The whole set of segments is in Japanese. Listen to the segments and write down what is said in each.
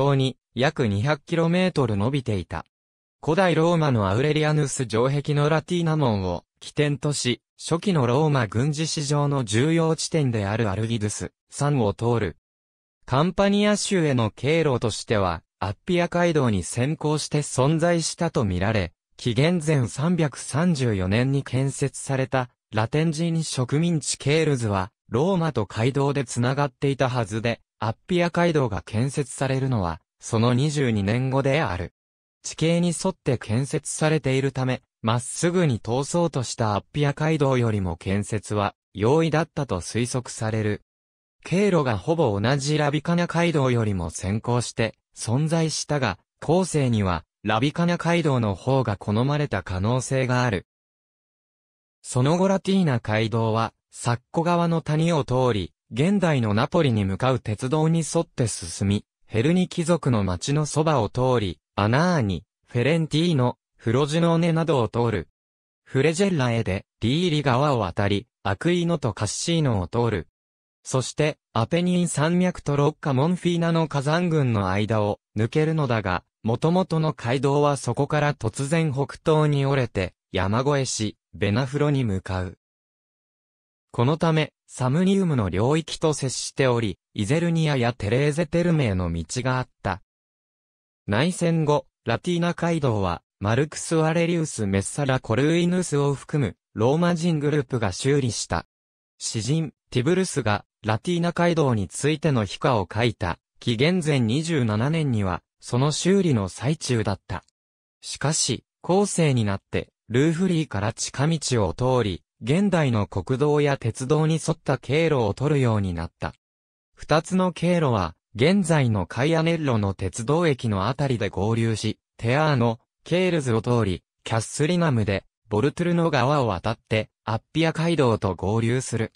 東に約 200km 伸びていた。古代ローマのアウレリアヌス城壁のラティーナ門を起点とし、初期のローマ軍事史上の重要地点であるアルギドゥス山を通る。カンパニア州への経路としては、アッピア街道に先行して存在したとみられ、紀元前334年に建設されたラテン人植民地ケールズは、ローマと街道で繋がっていたはずで、アッピア街道が建設されるのは、その22年後である。地形に沿って建設されているため、まっすぐに通そうとしたアッピア街道よりも建設は容易だったと推測される。経路がほぼ同じラビカナ街道よりも先行して存在したが、後世にはラビカナ街道の方が好まれた可能性がある。その後ラティーナ街道は、サッコ川の谷を通り、現代のナポリに向かう鉄道に沿って進み、ヘルニ貴族の町のそばを通り、アナーニ、フェレンティーノ、フロジノーネなどを通る。フレジェッラへで、リーリ川を渡り、アクイノとカッシーノを通る。そして、アペニン山脈とロッカモンフィーナの火山群の間を抜けるのだが、元々の街道はそこから突然北東に折れて、山越えし、ベナフロに向かう。このため、サムニウムの領域と接しており、イゼルニアやテレーゼテルメへの道があった。内戦後、ラティーナ街道は、マルクス・アレリウス・メッサラ・コルイヌスを含む、ローマ人グループが修理した。詩人、ティブルスが、ラティーナ街道についての秘話を書いた、紀元前27年には、その修理の最中だった。しかし、後世になって、ルーフリーから近道を通り、現代の国道や鉄道に沿った経路を取るようになった。二つの経路は、現在のカイアネッロの鉄道駅のあたりで合流し、テアーノ、ケールズを通り、キャッスリナムで、ボルトゥルの川を渡って、アッピア街道と合流する。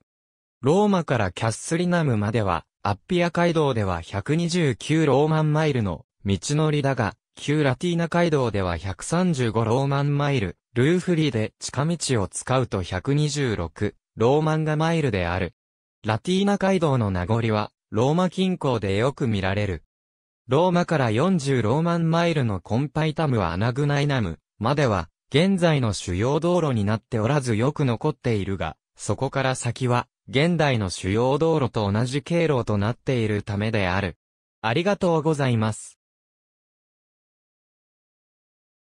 ローマからキャッスリナムまでは、アッピア街道では129ローマンマイルの道のりだが、旧ラティーナ街道では135ローマンマイル、ルーフリーで近道を使うと126、ローマンガマイルである。ラティーナ街道の名残は、ローマ近郊でよく見られる。ローマから40ローマンマイルのコンパイタムはアナグナイナムまでは、現在の主要道路になっておらずよく残っているが、そこから先は、現代の主要道路と同じ経路となっているためである。ありがとうございます。